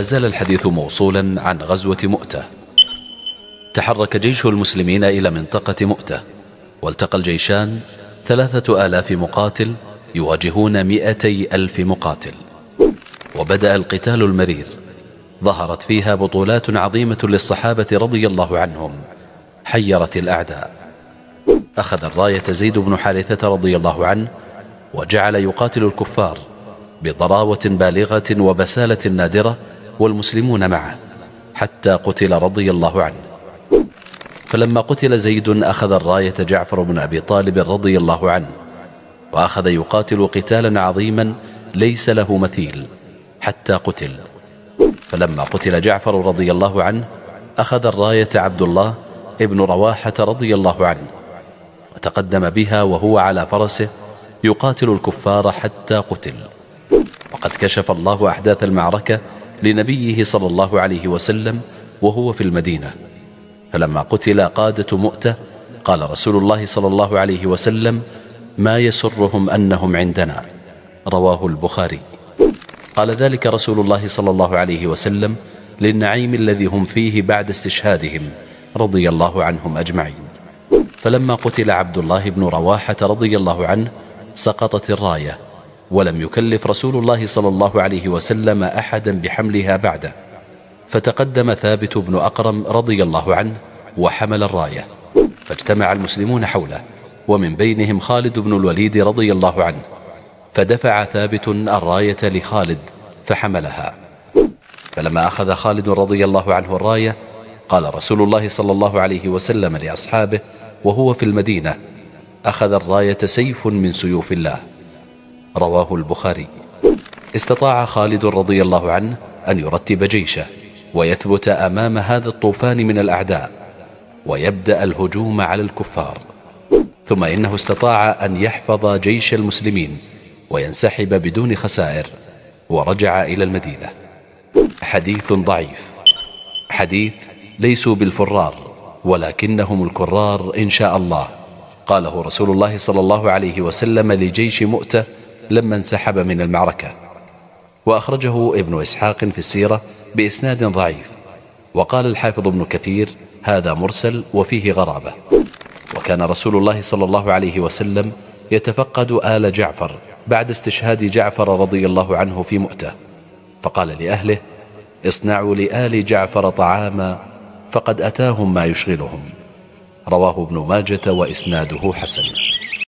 زال الحديث موصولا عن غزوة مؤتة تحرك جيش المسلمين إلى منطقة مؤتة والتقى الجيشان ثلاثة آلاف مقاتل يواجهون مئتي ألف مقاتل وبدأ القتال المرير ظهرت فيها بطولات عظيمة للصحابة رضي الله عنهم حيرت الأعداء أخذ الراية زيد بن حارثة رضي الله عنه وجعل يقاتل الكفار بضراوة بالغة وبسالة نادرة والمسلمون معه حتى قتل رضي الله عنه فلما قتل زيد أخذ الراية جعفر بن أبي طالب رضي الله عنه وأخذ يقاتل قتالا عظيما ليس له مثيل حتى قتل فلما قتل جعفر رضي الله عنه أخذ الراية عبد الله ابن رواحة رضي الله عنه وتقدم بها وهو على فرسه يقاتل الكفار حتى قتل وقد كشف الله أحداث المعركة لنبيه صلى الله عليه وسلم وهو في المدينة فلما قتل قادة مؤتة قال رسول الله صلى الله عليه وسلم ما يسرهم أنهم عندنا رواه البخاري قال ذلك رسول الله صلى الله عليه وسلم للنعيم الذي هم فيه بعد استشهادهم رضي الله عنهم أجمعين فلما قتل عبد الله بن رواحة رضي الله عنه سقطت الراية ولم يكلف رسول الله صلى الله عليه وسلم أحدا بحملها بعده فتقدم ثابت بن أقرم رضي الله عنه وحمل الراية فاجتمع المسلمون حوله ومن بينهم خالد بن الوليد رضي الله عنه فدفع ثابت الراية لخالد فحملها فلما أخذ خالد رضي الله عنه الراية قال رسول الله صلى الله عليه وسلم لأصحابه وهو في المدينة أخذ الراية سيف من سيوف الله رواه البخاري استطاع خالد رضي الله عنه أن يرتب جيشه ويثبت أمام هذا الطوفان من الأعداء ويبدأ الهجوم على الكفار ثم إنه استطاع أن يحفظ جيش المسلمين وينسحب بدون خسائر ورجع إلى المدينة حديث ضعيف حديث ليسوا بالفرار ولكنهم الكرار إن شاء الله قاله رسول الله صلى الله عليه وسلم لجيش مؤته لما انسحب من المعركة وأخرجه ابن إسحاق في السيرة بإسناد ضعيف وقال الحافظ ابن كثير هذا مرسل وفيه غرابة وكان رسول الله صلى الله عليه وسلم يتفقد آل جعفر بعد استشهاد جعفر رضي الله عنه في مؤته فقال لأهله اصنعوا لآل جعفر طعاما فقد أتاهم ما يشغلهم رواه ابن ماجة وإسناده حسن